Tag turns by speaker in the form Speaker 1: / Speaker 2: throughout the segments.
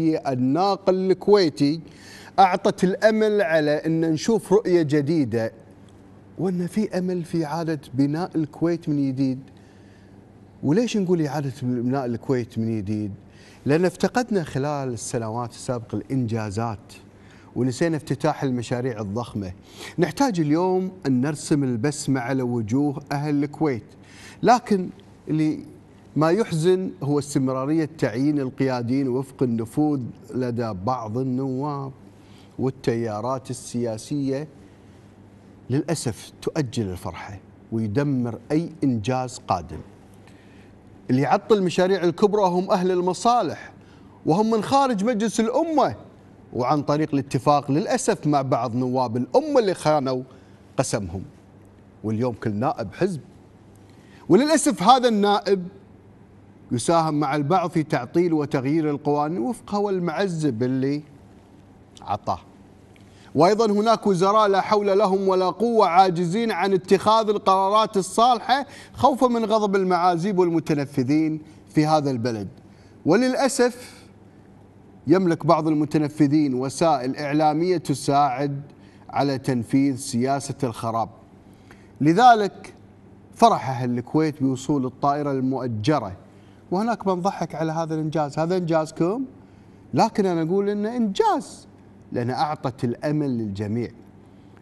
Speaker 1: الناقل الكويتي أعطت الأمل على أن نشوف رؤية جديدة وأن في أمل في إعادة بناء الكويت من جديد وليش نقول إعادة بناء الكويت من جديد لأن افتقدنا خلال السنوات السابقة الإنجازات ونسينا افتتاح المشاريع الضخمة نحتاج اليوم أن نرسم البسمة على وجوه أهل الكويت لكن اللي ما يحزن هو استمرارية تعيين القيادين وفق النفوذ لدى بعض النواب والتيارات السياسية للأسف تؤجل الفرحة ويدمر أي إنجاز قادم اللي يعطل المشاريع الكبرى هم أهل المصالح وهم من خارج مجلس الأمة وعن طريق الاتفاق للأسف مع بعض نواب الأمة اللي خانوا قسمهم واليوم كل نائب حزب وللأسف هذا النائب يساهم مع البعض في تعطيل وتغيير القوانين وفق هو المعزب اللي عطاه وايضا هناك وزراء لا حول لهم ولا قوه عاجزين عن اتخاذ القرارات الصالحه خوفا من غضب المعازيب والمتنفذين في هذا البلد وللاسف يملك بعض المتنفذين وسائل اعلاميه تساعد على تنفيذ سياسه الخراب لذلك فرح اهل الكويت بوصول الطائره المؤجره وهناك من ضحك على هذا الانجاز هذا انجازكم لكن انا اقول انه انجاز لان اعطت الامل للجميع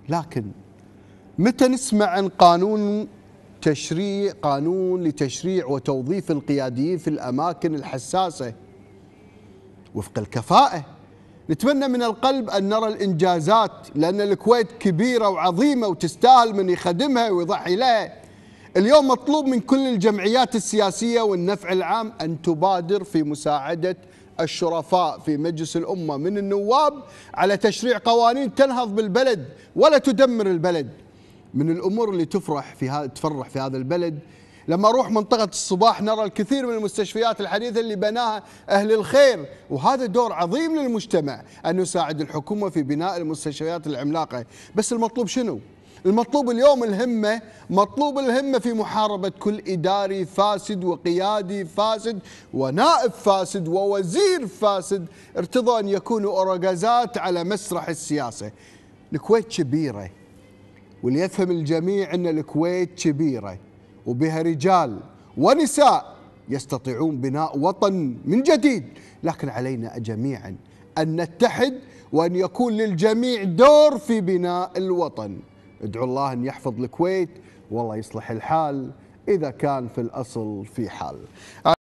Speaker 1: لكن متى نسمع عن قانون تشريع قانون لتشريع وتوظيف القياديين في الاماكن الحساسه وفق الكفاءه نتمنى من القلب ان نرى الانجازات لان الكويت كبيره وعظيمه وتستاهل من يخدمها ويضحي لها اليوم مطلوب من كل الجمعيات السياسية والنفع العام أن تبادر في مساعدة الشرفاء في مجلس الأمة من النواب على تشريع قوانين تنهض بالبلد ولا تدمر البلد من الأمور اللي تفرح في هذا تفرح في هذا البلد لما اروح منطقه الصباح نرى الكثير من المستشفيات الحديثه اللي بناها اهل الخير وهذا دور عظيم للمجتمع ان يساعد الحكومه في بناء المستشفيات العملاقه بس المطلوب شنو المطلوب اليوم الهمة مطلوب الهمة في محاربة كل إداري فاسد وقيادي فاسد ونائب فاسد ووزير فاسد ارتضى أن يكونوا أورغازات على مسرح السياسة الكويت كبيرة وليفهم الجميع أن الكويت كبيرة وبها رجال ونساء يستطيعون بناء وطن من جديد لكن علينا جميعا أن نتحد وأن يكون للجميع دور في بناء الوطن ادعو الله أن يحفظ الكويت والله يصلح الحال إذا كان في الأصل في حال